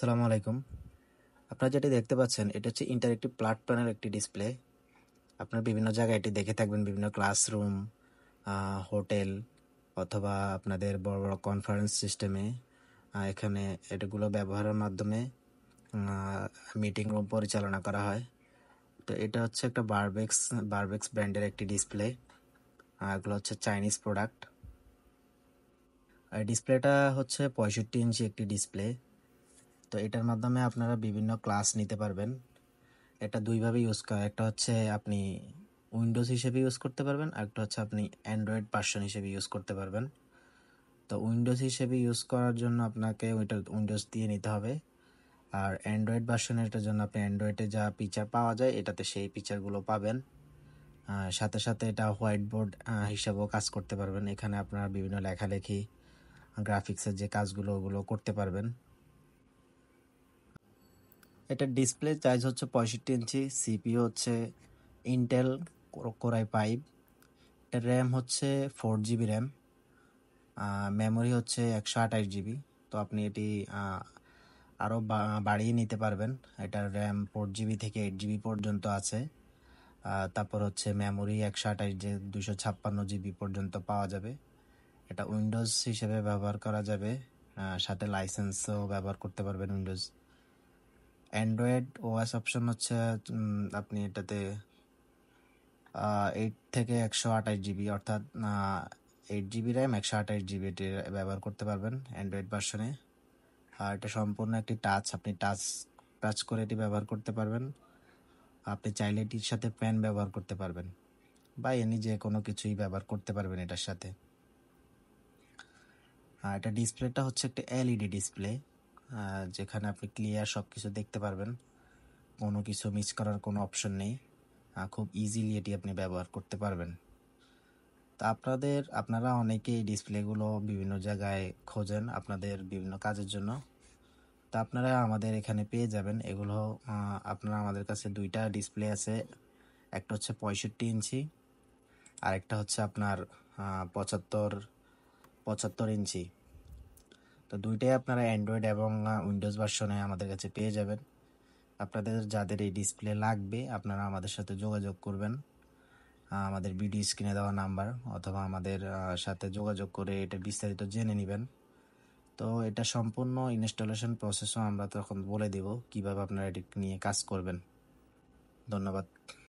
সালাম আলাইকুম আপনারা যেটি দেখতে পাচ্ছেন এটা হচ্ছে ইন্টারেক্টিভ প্ল্যাটফর্মের একটি ডিসপ্লে আপনার বিভিন্ন জায়গায় এটি দেখে থাকবেন বিভিন্ন ক্লাসরুম হোটেল অথবা আপনাদের বড় বড় কনফারেন্স সিস্টেমে এখানে এটাগুলো ব্যবহারের মাধ্যমে মিটিং রুম পরিচালনা করা হয় তো এটা হচ্ছে একটা বারবেক্স বারবেক্স ব্র্যান্ডের একটি ডিসপ্লে এগুলো হচ্ছে চাইনিজ প্রোডাক্ট আর ডিসপ্লেটা হচ্ছে পঁয়ষট্টি ইঞ্চি একটি ডিসপ্লে তো এটার মাধ্যমে আপনারা বিভিন্ন ক্লাস নিতে পারবেন এটা দুইভাবে ইউজ করা একটা হচ্ছে আপনি উইন্ডোজ হিসেবে ইউজ করতে পারবেন আর একটা হচ্ছে আপনি অ্যান্ড্রয়েড পার্সন হিসেবে ইউজ করতে পারবেন তো উইন্ডোজ হিসেবে ইউজ করার জন্য আপনাকে ওইটা উইন্ডোজ দিয়ে নিতে হবে আর অ্যান্ড্রয়েড ভার্সনেরটার জন্য আপনি অ্যান্ড্রয়েডে যা পিকচার পাওয়া যায় এটাতে সেই পিকচারগুলো পাবেন সাথে সাথে এটা হোয়াইট বোর্ড হিসাবেও কাজ করতে পারবেন এখানে আপনারা বিভিন্ন লেখালেখি গ্রাফিক্সের যে কাজগুলো ওগুলো করতে পারবেন এটা ডিসপ্লে চাইজ হচ্ছে পঁয়ষট্টি ইঞ্চি সিপিও হচ্ছে ইন্টেল কোরাই ফাইভ এটার র্যাম হচ্ছে ফোর জিবি র্যাম মেমোরি হচ্ছে একশো আঠাশ জিবি তো আপনি এটি আরও বাড়িয়ে নিতে পারবেন এটার র্যাম ফোর জিবি থেকে এইট জিবি পর্যন্ত আছে তারপর হচ্ছে মেমোরি একশো আঠাশ যে দুশো ছাপ্পান্ন জিবি পর্যন্ত পাওয়া যাবে এটা উইন্ডোজ হিসেবে ব্যবহার করা যাবে সাথে লাইসেন্সও ব্যবহার করতে পারবেন উইন্ডোজ অ্যান্ড্রয়েড ওএস অপশন হচ্ছে আপনি এটাতে এইট থেকে একশো আঠাশ জিবি অর্থাৎ এইট জিবি র্যাম একশো আঠাশ জিবি এটি ব্যবহার করতে পারবেন অ্যান্ড্রয়েড ভার্সনে আর এটা সম্পূর্ণ একটি টাচ আপনি টাচ টাচ করে এটি ব্যবহার করতে পারবেন আপনি চাইলে এটির সাথে প্যান ব্যবহার করতে পারবেন বা এনি যে কোনো কিছুই ব্যবহার করতে পারবেন এটার সাথে আর এটা ডিসপ্লেটা হচ্ছে একটা এলইডি ডিসপ্লে e যেখানে আপনি ক্লিয়ার সব কিছু দেখতে পারবেন কোনো কিছু মিস করার কোনো অপশন নেই খুব ইজিলি এটি আপনি ব্যবহার করতে পারবেন তা আপনাদের আপনারা অনেকেই ডিসপ্লেগুলো বিভিন্ন জায়গায় খোঁজেন আপনাদের বিভিন্ন কাজের জন্য তা আপনারা আমাদের এখানে পেয়ে যাবেন এগুলো আপনারা আমাদের কাছে দুইটা ডিসপ্লে আছে একটা হচ্ছে পঁয়ষট্টি ইঞ্চি আরেকটা হচ্ছে আপনার পঁচাত্তর পঁচাত্তর ইঞ্চি তো দুইটাই আপনারা অ্যান্ড্রয়েড এবং উইন্ডোজ ভার্সনে আমাদের কাছে পেয়ে যাবেন আপনাদের যাদের এই ডিসপ্লে লাগবে আপনারা আমাদের সাথে যোগাযোগ করবেন আমাদের বিডি স্ক্রিনে দেওয়া নাম্বার অথবা আমাদের সাথে যোগাযোগ করে এটা বিস্তারিত জেনে নেবেন তো এটা সম্পূর্ণ ইনস্টলেশন প্রসেসও আমরা তখন বলে দেব কিভাবে আপনারা এটি নিয়ে কাজ করবেন ধন্যবাদ